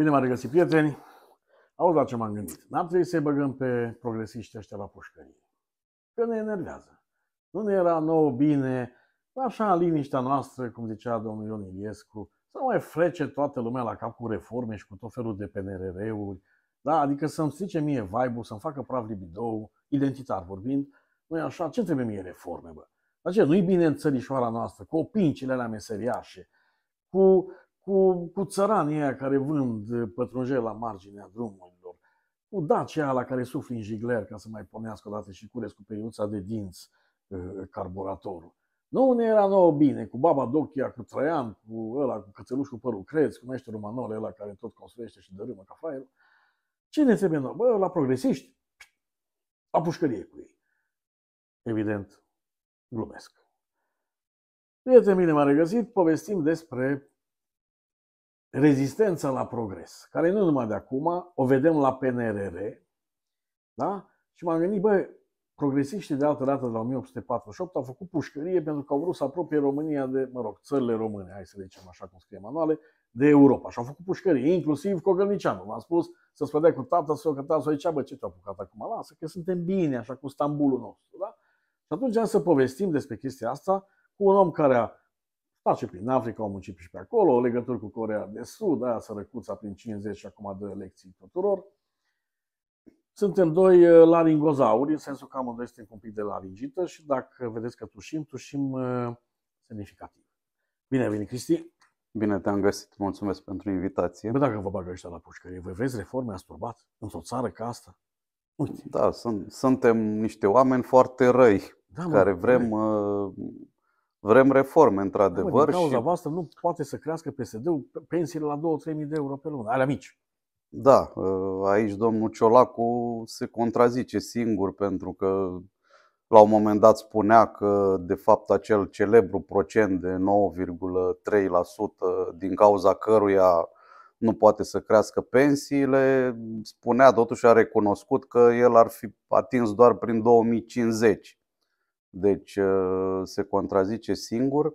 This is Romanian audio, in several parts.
Bine m-a regăsit, prieteni. Auzi la ce m-am gândit. N-ar trebui să-i băgăm pe progresiști ăștia la pușcărie. Că ne enervează. Nu ne era nou bine, așa în liniștea noastră, cum zicea domnul Ion Iliescu, să nu mai frece toată lumea la cap cu reforme și cu tot felul de PNRR-uri, da? adică să-mi strice mie vibe să-mi facă praf libidou, identitar vorbind, nu e așa, ce trebuie mie reforme, bă? Dar ce, nu-i bine în țărișoara noastră, cu opincile alea meseriașe, cu cu, cu țăranii aia care vând eh, pătrunjel la marginea drumurilor, cu Dacia la care sufli în jigler ca să mai pornească o dată și curesc cu periuța de dinți eh, eh, carburatorul. Nu ne era nouă bine, cu baba Dochia, cu Traian, cu ăla, cu cățelușul părul creț, cu meșterul Manole, ăla care tot construiește și dărâmă ca fraierul. Ce ne trebuie nouă? Bă, la progresiști, la pușcărie cu ei. Evident, glumesc. Prietenii mine m-a regăsit, povestim despre rezistența la progres, care nu numai de acum, o vedem la PNRR, da? Și m-am gândit, bă, progresiștii de altă dată de la 1848 au făcut pușcărie pentru că au vrut să apropie România de, mă rog, țările române, hai să le zicem așa cum scrie manuale, de Europa. Și au făcut pușcărie, inclusiv Cogălnicianu. V-am spus să spădea cu tata, să o căta, să zicea, bă, ce te-a apucat acum? Lasă că suntem bine, așa, cu Stambulul nostru, da? Și atunci am să povestim despre chestia asta cu un om care a Face prin Africa, au muncit și pe acolo, o legături cu Corea de Sud, aia sărăcuța prin 50 și acum dă lecții tuturor. Suntem doi uh, laringozauri, în sensul că amândoi suntem un pic de laringită și dacă vedeți că tușim, tușim uh, semnificativ. Bine ai venit, Cristi! Bine te-am găsit, mulțumesc pentru invitație. Bă, dacă vă bagă ăștia la pușcărie, voi vezi reforme asturbat într-o țară ca asta? Uite. Da, sunt, suntem niște oameni foarte răi, da, mă, care vrem bine. Uh, Vrem reforme, într-adevăr. Din cauza și... voastră nu poate să crească PSD-ul pensiile la 2 3000 de euro pe lună, alea mici. Da, ă, aici domnul Ciolacu se contrazice singur pentru că la un moment dat spunea că de fapt acel celebru procent de 9,3% din cauza căruia nu poate să crească pensiile, spunea totuși a recunoscut că el ar fi atins doar prin 2050. Deci uh, se contrazice singur.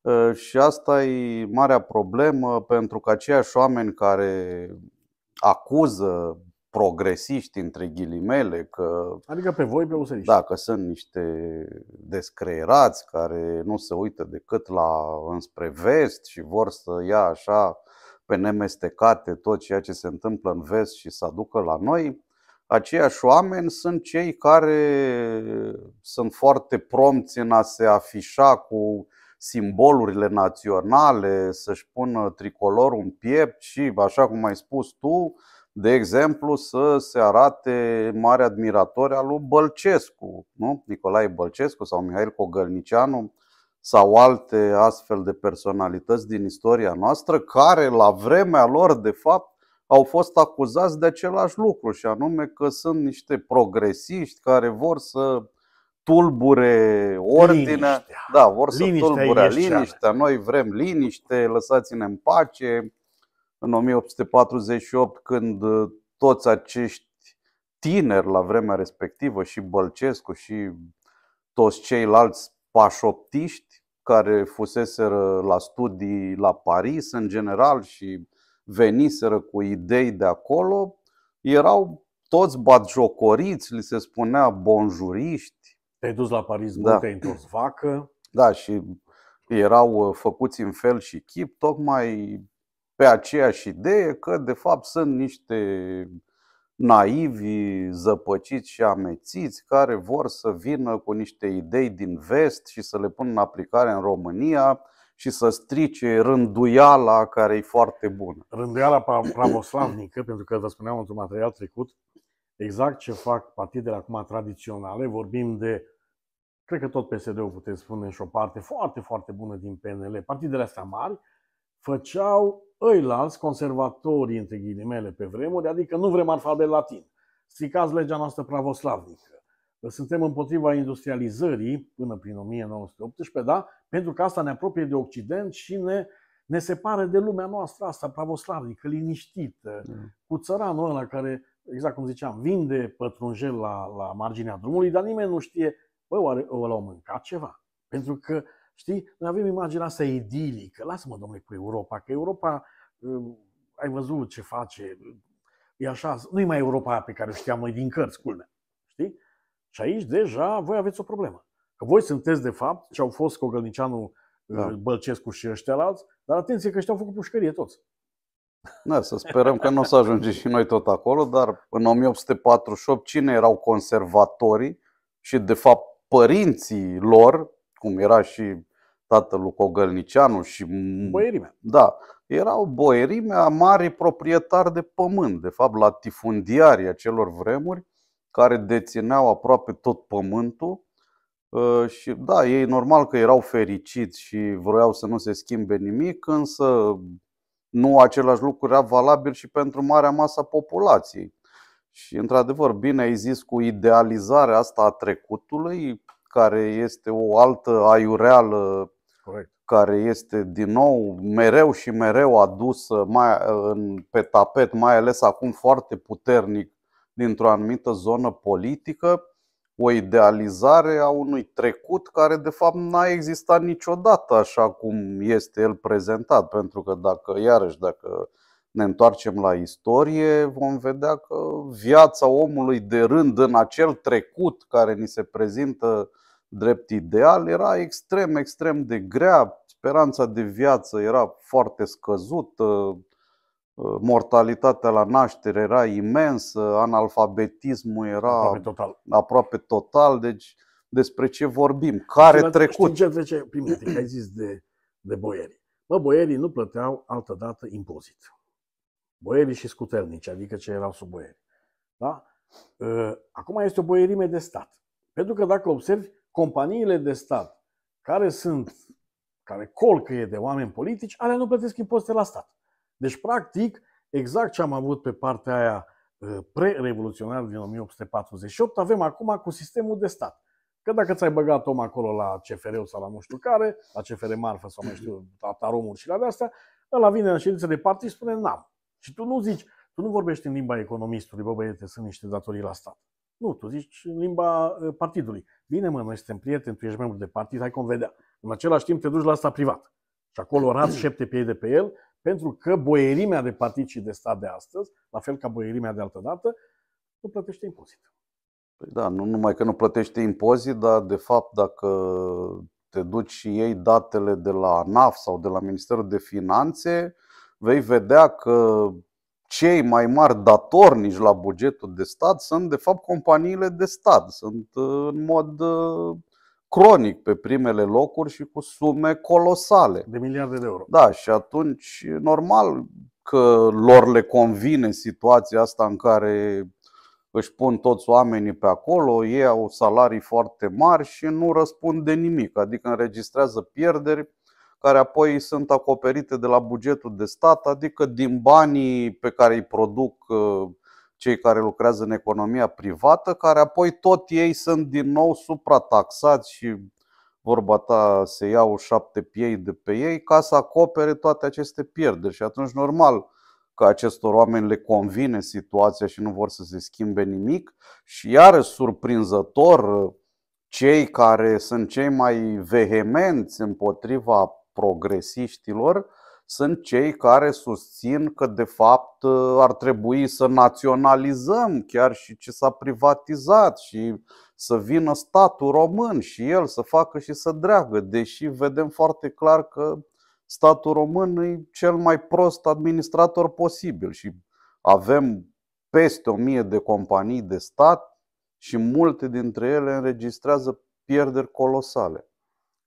Uh, și asta e marea problemă pentru că aceiași oameni care acuză progresiști între ghilimele că Adică pe voi pe usăriști. Da, că sunt niște descreierați care nu se uită decât la înspre vest și vor să ia așa pe nemestecate tot ceea ce se întâmplă în vest și să aducă la noi aceiași oameni sunt cei care sunt foarte promți în a se afișa cu simbolurile naționale, să-și pună tricolorul în piept și, așa cum ai spus tu, de exemplu, să se arate mare admirator al lui Bălcescu, nu? Nicolae Bălcescu sau Mihail Cogălnicianu sau alte astfel de personalități din istoria noastră care la vremea lor, de fapt, au fost acuzați de același lucru și anume că sunt niște progresiști care vor să tulbure ordinea. Liniștea. Da, vor să liniștea tulbure liniștea. Noi vrem liniște, lăsați-ne în pace. În 1848, când uh, toți acești tineri la vremea respectivă și Bălcescu și toți ceilalți pașoptiști care fuseseră la studii la Paris în general și veniseră cu idei de acolo, erau toți batjocoriți, li se spunea bonjuriști. Te-ai dus la Paris, da. te-ai întors vacă. Da, și erau uh, făcuți în fel și chip, tocmai pe aceeași idee că de fapt sunt niște naivi, zăpăciți și amețiți care vor să vină cu niște idei din vest și să le pună în aplicare în România și să strice rânduiala care e foarte bună. Rânduiala pravoslavnică, pentru că vă spuneam într-un material trecut, exact ce fac partidele acum tradiționale, vorbim de, cred că tot PSD-ul puteți spune și o parte foarte, foarte bună din PNL, partidele astea mari, făceau ăilalți conservatorii, între ghilimele, pe vremuri, adică nu vrem alfabet latin. Stricați legea noastră pravoslavnică suntem împotriva industrializării până prin 1918, da? pentru că asta ne apropie de Occident și ne, ne separă de lumea noastră asta pravoslavnică, liniștită, mm. cu țăranul ăla care, exact cum ziceam, vinde pătrunjel la, la marginea drumului, dar nimeni nu știe, bă, oare l-au mâncat ceva? Pentru că, știi, noi avem imaginea asta idilică, lasă-mă, domnule, cu Europa, că Europa, um, ai văzut ce face, e așa, nu e mai Europa pe care o știam noi din cărți, culmea, știi? Și aici deja voi aveți o problemă. Că voi sunteți de fapt ce au fost Cogălnicianul, da. Uh, Bălcescu și ăștia alți, dar atenție că ăștia au făcut pușcărie toți. Da, să sperăm că nu o să ajungem și noi tot acolo, dar în 1848 cine erau conservatorii și de fapt părinții lor, cum era și tatăl lui Cogălnicianu și... Boierimea. Da, erau boierimea mari proprietari de pământ, de fapt latifundiarii acelor vremuri, care dețineau aproape tot pământul uh, și da, ei normal că erau fericiți și vroiau să nu se schimbe nimic, însă nu același lucru era valabil și pentru marea masă a populației. Și într-adevăr, bine ai zis cu idealizarea asta a trecutului, care este o altă aiureală Correct. care este din nou mereu și mereu adusă mai, în, pe tapet, mai ales acum foarte puternic dintr-o anumită zonă politică, o idealizare a unui trecut care de fapt n-a existat niciodată așa cum este el prezentat, pentru că dacă, iarăși, dacă ne întoarcem la istorie, vom vedea că viața omului de rând în acel trecut care ni se prezintă drept ideal era extrem, extrem de grea, speranța de viață era foarte scăzută, Uh, mortalitatea la naștere era imensă, analfabetismul era aproape total. Aproape total deci despre ce vorbim? Care la, trecut? Știi ce trece prin că ai zis de, de boieri. Bă, boierii nu plăteau altădată impozit. Boierii și scuternici, adică ce erau sub boieri. Da? Uh, acum este o boierime de stat. Pentru că dacă observi, companiile de stat care sunt, care colcăie de oameni politici, alea nu plătesc impozite la stat. Deci, practic, exact ce am avut pe partea aia ă, pre-revoluționară din 1848, avem acum cu sistemul de stat. Că dacă ți-ai băgat om acolo la cfr sau la nu știu care, la CFR Marfă sau mai știu, la taromuri și la de-astea, ăla vine în ședință de partid și spune n-am. Și tu nu zici, tu nu vorbești în limba economistului, bă băiete, sunt niște datorii la stat. Nu, tu zici în limba ă, partidului. Bine mă, noi suntem prieteni, tu ești membru de partid, hai cum vedea. În același timp te duci la asta privat. Și acolo rat șepte pe de pe el pentru că boierimea de paticii de stat de astăzi, la fel ca boierimea de altă dată, nu plătește impozit. Păi da, nu numai că nu plătește impozit, dar de fapt dacă te duci și ei datele de la ANAF sau de la Ministerul de Finanțe, vei vedea că cei mai mari datornici la bugetul de stat sunt de fapt companiile de stat, sunt uh, în mod uh, cronic pe primele locuri și cu sume colosale. De miliarde de euro. Da, și atunci normal că lor le convine situația asta în care își pun toți oamenii pe acolo, ei au salarii foarte mari și nu răspund de nimic, adică înregistrează pierderi care apoi sunt acoperite de la bugetul de stat, adică din banii pe care îi produc uh, cei care lucrează în economia privată, care apoi tot ei sunt din nou suprataxați și vorba ta se iau șapte piei de pe ei ca să acopere toate aceste pierderi. Și atunci normal că acestor oameni le convine situația și nu vor să se schimbe nimic și iarăși surprinzător cei care sunt cei mai vehemenți împotriva progresiștilor sunt cei care susțin că, de fapt, ă, ar trebui să naționalizăm chiar și ce s-a privatizat și să vină statul român și el să facă și să dreagă, deși vedem foarte clar că statul român e cel mai prost administrator posibil și avem peste o mie de companii de stat și multe dintre ele înregistrează pierderi colosale.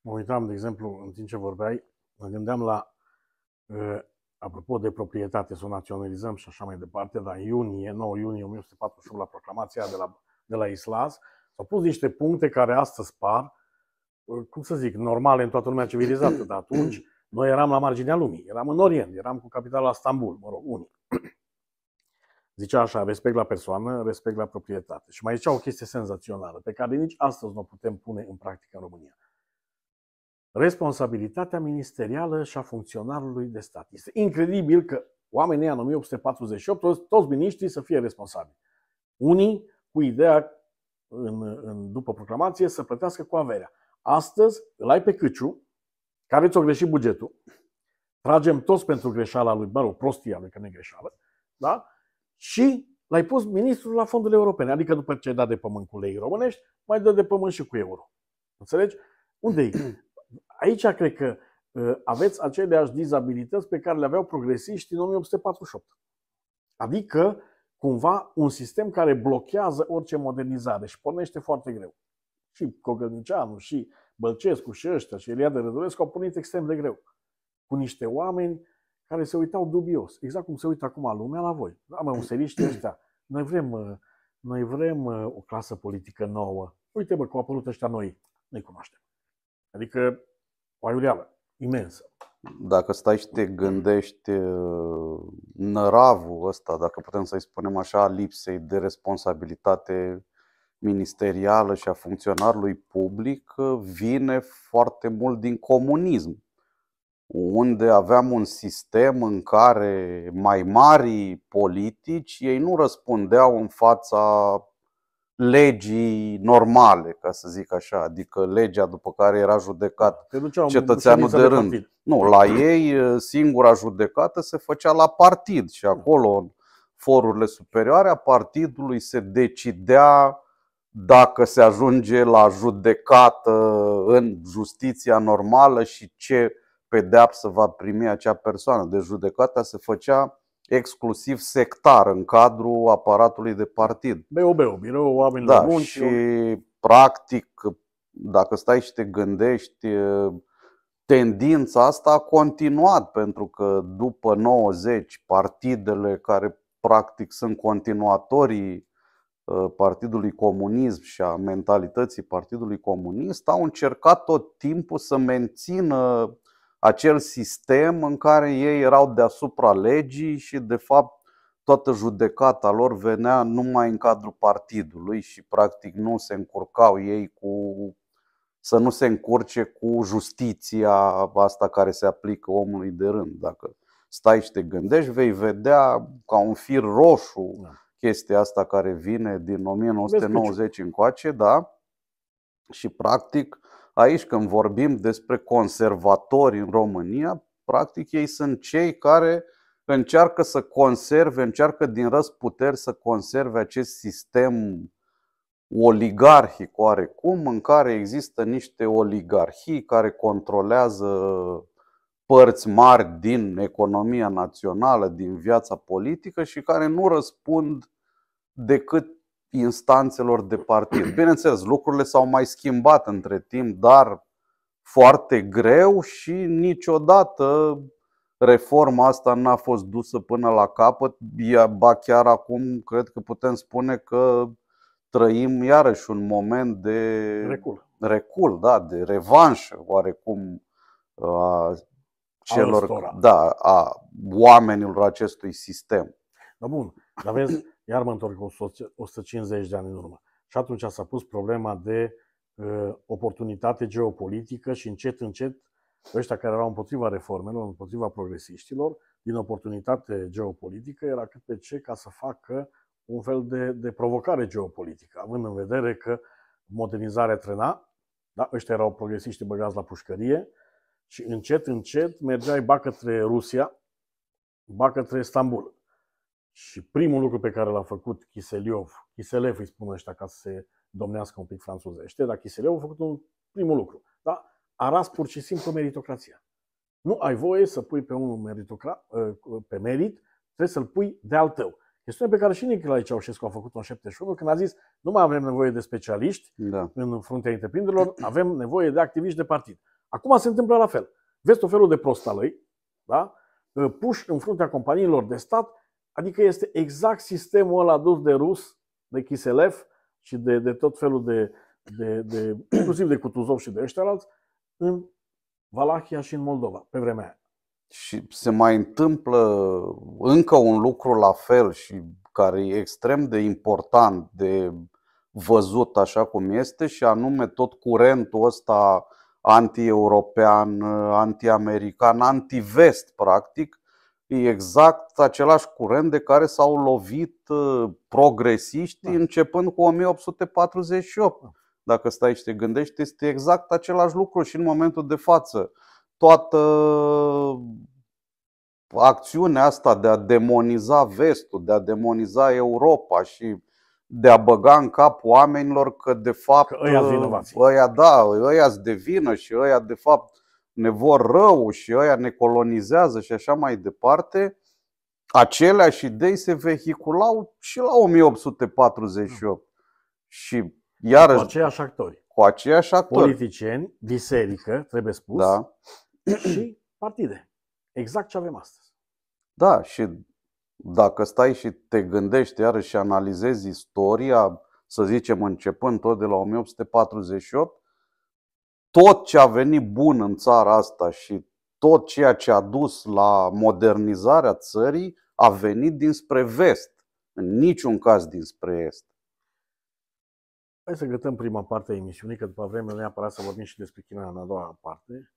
Mă uitam, de exemplu, în timp ce vorbeai, mă gândeam la Eh, apropo de proprietate, să o naționalizăm și așa mai departe, dar în iunie, 9 iunie 1941, la proclamația de la, de la Islas, s-au pus niște puncte care astăzi par, eh, cum să zic, normale în toată lumea civilizată, dar atunci noi eram la marginea lumii, eram în Orient, eram cu capitala Stambul, mă rog, unii. Zicea așa, respect la persoană, respect la proprietate. Și mai zicea o chestie senzațională, pe care nici astăzi nu o putem pune în practică în România responsabilitatea ministerială și a funcționarului de stat. Este incredibil că oamenii în 1848, toți, toți miniștrii să fie responsabili. Unii cu ideea, în, în, după proclamație, să plătească cu averea. Astăzi îl ai pe Căciu, care ți-o greșit bugetul, tragem toți pentru greșeala lui, mă rog, prostia lui, că nu greșeală, da? și l-ai pus ministrul la fondurile europene, adică după ce ai dat de pământ cu lei românești, mai dă de pământ și cu euro. Înțelegi? Unde e? aici cred că uh, aveți aceleași dizabilități pe care le aveau progresiștii în 1848. Adică, cumva, un sistem care blochează orice modernizare și pornește foarte greu. Și Cogălnicianu, și Bălcescu, și ăștia, și Eliade Rădulescu au pornit extrem de greu. Cu niște oameni care se uitau dubios, exact cum se uită acum lumea la voi. Da, mă, useriști ăștia, noi vrem, uh, noi vrem uh, o clasă politică nouă. Uite, bă, cum au apărut ăștia noi, noi cunoaștem. Adică o aiureală imensă. Dacă stai și te gândești uh, năravul ăsta, dacă putem să-i spunem așa, lipsei de responsabilitate ministerială și a funcționarului public uh, vine foarte mult din comunism, unde aveam un sistem în care mai mari politici ei nu răspundeau în fața legii normale, ca să zic așa, adică legea după care era judecat cetățeanul de rând. De nu, la ei eh, singura judecată se făcea la partid și acolo în forurile superioare a partidului se decidea dacă se ajunge la judecată în justiția normală și ce pedeapsă va primi acea persoană. Deci judecata se făcea exclusiv sectar în cadrul aparatului de partid. BOB, Biroul oameni da, Buni. Și, practic, dacă stai și te gândești, tendința asta a continuat, pentru că după 90, partidele care practic sunt continuatorii Partidului Comunism și a mentalității Partidului Comunist au încercat tot timpul să mențină acel sistem în care ei erau deasupra legii și, de fapt, toată judecata lor venea numai în cadrul partidului și, practic, nu se încurcau ei cu să nu se încurce cu justiția asta care se aplică omului de rând. Dacă stai și te gândești, vei vedea ca un fir roșu da. chestia asta care vine din 1990 încoace, da? Și practic aici când vorbim despre conservatori în România, practic ei sunt cei care încearcă să conserve, încearcă din răzputeri să conserve acest sistem oligarhic oarecum, în care există niște oligarhii care controlează părți mari din economia națională, din viața politică și care nu răspund decât instanțelor de partid. Bineînțeles, lucrurile s-au mai schimbat între timp, dar foarte greu și niciodată reforma asta n-a fost dusă până la capăt. Ba chiar acum cred că putem spune că trăim iarăși un moment de recul, recul da, de revanșă oarecum a celor, da, a oamenilor acestui sistem. Da, bun. Dar vezi, iar mă întorc 150 de ani în urmă. Și atunci s-a pus problema de uh, oportunitate geopolitică și încet, încet, ăștia care erau împotriva reformelor, împotriva progresiștilor, din oportunitate geopolitică, era cât pe ce ca să facă un fel de, de provocare geopolitică, având în vedere că modernizarea trena, da, ăștia erau progresiști băgați la pușcărie și încet, încet mergeai ba către Rusia, ba către Istanbul. Și primul lucru pe care l-a făcut Chiseliov, Chiselev îi spun ăștia ca să se domnească un pic franțuzește, dar Chiselev a făcut un primul lucru. Da? A ras pur și simplu meritocrația. Nu ai voie să pui pe unul meritocra ă, pe merit, trebuie să-l pui de al tău. Chestiune pe care și Nicolae Ceaușescu a făcut-o în 71, când a zis nu mai avem nevoie de specialiști da. în fruntea întreprinderilor, avem nevoie de activiști de partid. Acum se întâmplă la fel. Vezi tot felul de prostalăi, da? Ă, puși în fruntea companiilor de stat, Adică este exact sistemul ăla adus de rus, de Kiselev și de, de tot felul de, de, de, inclusiv de Kutuzov și de ăștia alți, în Valahia și în Moldova, pe vremea aia. Și se mai întâmplă încă un lucru la fel și care e extrem de important de văzut așa cum este și anume tot curentul ăsta anti-european, anti-american, anti-vest practic, E exact același curent de care s-au lovit uh, progresiștii da. începând cu 1848. Da. Dacă stai și te gândești, este exact același lucru și în momentul de față. Toată acțiunea asta de a demoniza vestul, de a demoniza Europa și de a băga în cap oamenilor că de fapt că ăia, ăia da, ăia de vină și ăia de fapt ne vor rău și ăia ne colonizează și așa mai departe, aceleași idei se vehiculau și la 1848. Și iarăși, cu aceiași actori. Cu aceiași actori. Politicieni, biserică, trebuie spus, da. și partide. Exact ce avem astăzi. Da, și dacă stai și te gândești iarăși și analizezi istoria, să zicem începând tot de la 1848, tot ce a venit bun în țara asta și tot ceea ce a dus la modernizarea țării a venit dinspre vest, în niciun caz dinspre est. Hai să gătăm prima parte a emisiunii, că după vreme neapărat să vorbim și despre China în a doua parte.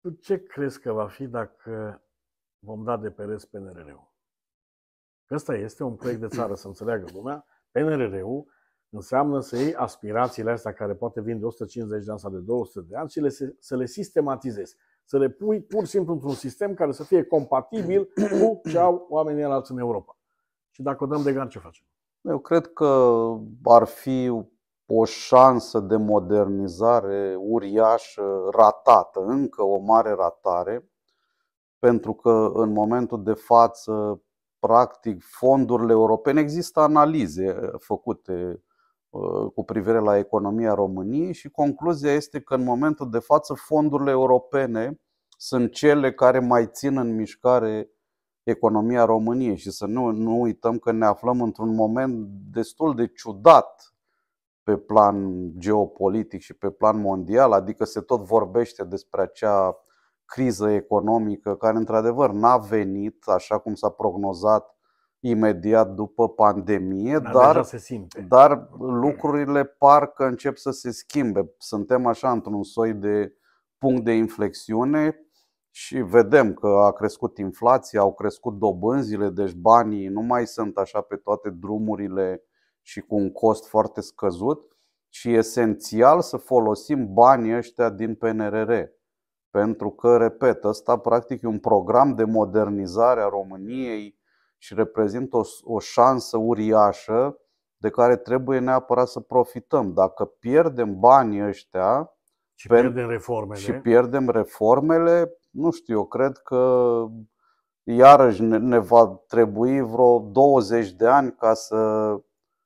Tu ce crezi că va fi dacă vom da de pereți PNRR-ul? Că ăsta este un proiect de țară, să înțeleagă lumea. PNRR-ul Înseamnă să iei aspirațiile astea care poate vin de 150 de ani sau de 200 de ani și le, să le sistematizezi. Să le pui pur și simplu într-un sistem care să fie compatibil cu ce au oamenii alți în Europa. Și dacă o dăm de gând ce facem? Eu cred că ar fi o șansă de modernizare uriașă, ratată, încă o mare ratare, pentru că în momentul de față, practic, fondurile europene, există analize făcute Uh, cu privire la economia României și concluzia este că în momentul de față fondurile europene sunt cele care mai țin în mișcare economia României și să nu, nu uităm că ne aflăm într-un moment destul de ciudat pe plan geopolitic și pe plan mondial, adică se tot vorbește despre acea criză economică care într-adevăr n-a venit așa cum s-a prognozat imediat după pandemie, dar, dar, se simte. dar lucrurile par că încep să se schimbe. Suntem așa într-un soi de punct de inflexiune și vedem că a crescut inflația, au crescut dobânzile, deci banii nu mai sunt așa pe toate drumurile și cu un cost foarte scăzut ci e esențial să folosim banii ăștia din PNRR. Pentru că, repet, ăsta practic e un program de modernizare a României, și reprezintă o, o șansă uriașă de care trebuie neapărat să profităm. Dacă pierdem banii ăștia și, pe, pierdem, reformele. și pierdem reformele, nu știu, eu cred că iarăși ne, ne va trebui vreo 20 de ani ca să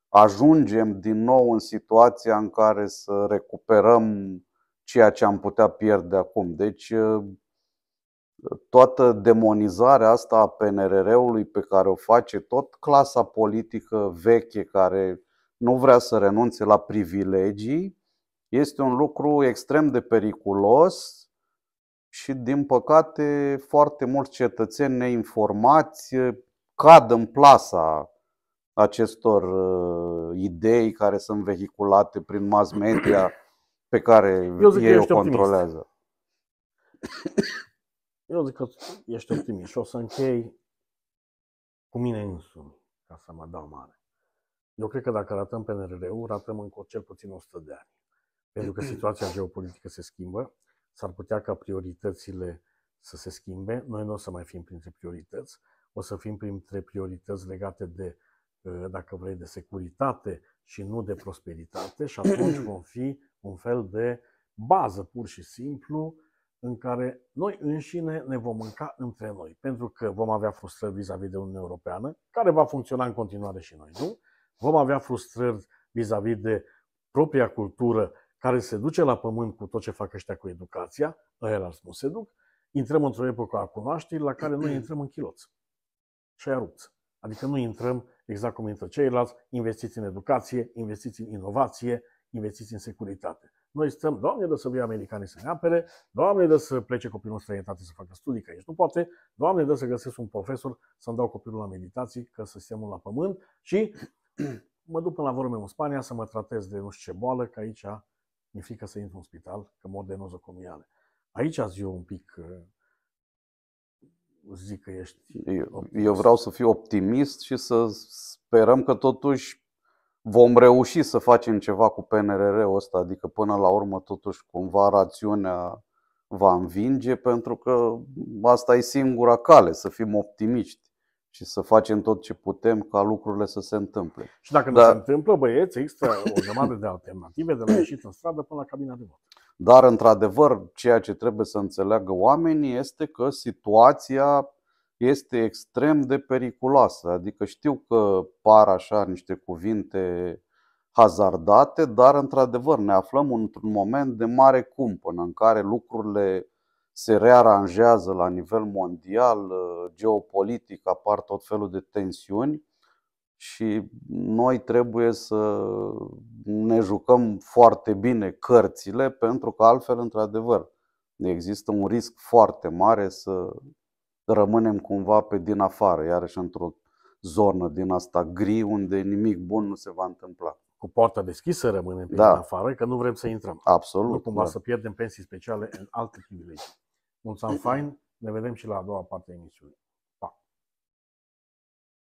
ajungem din nou în situația în care să recuperăm ceea ce am putea pierde acum. Deci toată demonizarea asta a PNRR-ului pe care o face tot clasa politică veche care nu vrea să renunțe la privilegii, este un lucru extrem de periculos și, din păcate, foarte mulți cetățeni neinformați cad în plasa acestor uh, idei care sunt vehiculate prin mass media pe care Eu ei o controlează. Optimist. Eu zic că ești optimist și o să închei cu mine însumi, ca să mă dau mare. Eu cred că dacă ratăm PNRR-ul, ratăm încă cel puțin 100 de ani. Pentru că situația geopolitică se schimbă, s-ar putea ca prioritățile să se schimbe. Noi nu o să mai fim printre priorități, o să fim printre priorități legate de, ă, dacă vrei, de securitate și nu de prosperitate și atunci vom fi un fel de bază pur și simplu în care noi înșine ne vom mânca între noi, pentru că vom avea frustrări vis-a-vis de Uniunea Europeană, care va funcționa în continuare și noi, nu? Vom avea frustrări vis-a-vis de propria cultură care se duce la pământ cu tot ce fac ăștia cu educația, ăialalți nu se duc, intrăm într-o epocă a cunoașterii la care noi intrăm în chiloț și aia rupți. Adică nu intrăm exact cum intră ceilalți, investiți în educație, investiți în inovație, investiți în securitate. Noi stăm, Doamne, dă să vii americanii să ne apere, Doamne, dă să plece copilul în străinătate să facă studii, că aici nu poate, Doamne, dă să găsesc un profesor să-mi dau copilul la meditații, că să sistemul la pământ și mă duc până la vorbe în Spania să mă tratez de nu știu ce boală, că aici mi frică să intru în spital, că mor de nozocomiale. Aici azi eu un pic uh, zic că ești optimist. Eu vreau să fiu optimist și să sperăm că totuși vom reuși să facem ceva cu PNRR-ul ăsta, adică până la urmă totuși cumva rațiunea va învinge, pentru că asta e singura cale, să fim optimiști și să facem tot ce putem ca lucrurile să se întâmple. Și dacă Dar... nu se întâmplă, băieți, există o grămadă de alternative de la ieșit în stradă până la cabina de vot. Dar, într-adevăr, ceea ce trebuie să înțeleagă oamenii este că situația este extrem de periculoasă. Adică știu că par așa niște cuvinte hazardate, dar într-adevăr ne aflăm într-un moment de mare cumpănă în care lucrurile se rearanjează la nivel mondial, geopolitic, apar tot felul de tensiuni și noi trebuie să ne jucăm foarte bine cărțile pentru că altfel, într-adevăr, există un risc foarte mare să rămânem cumva pe din afară, iarăși într-o zonă din asta gri unde nimic bun nu se va întâmpla. Cu poarta deschisă rămânem pe da. din afară, că nu vrem să intrăm. Absolut. Nu cumva da. să pierdem pensii speciale în alte privilegii. Mulțumim fain, ne vedem și la a doua parte a emisiunii.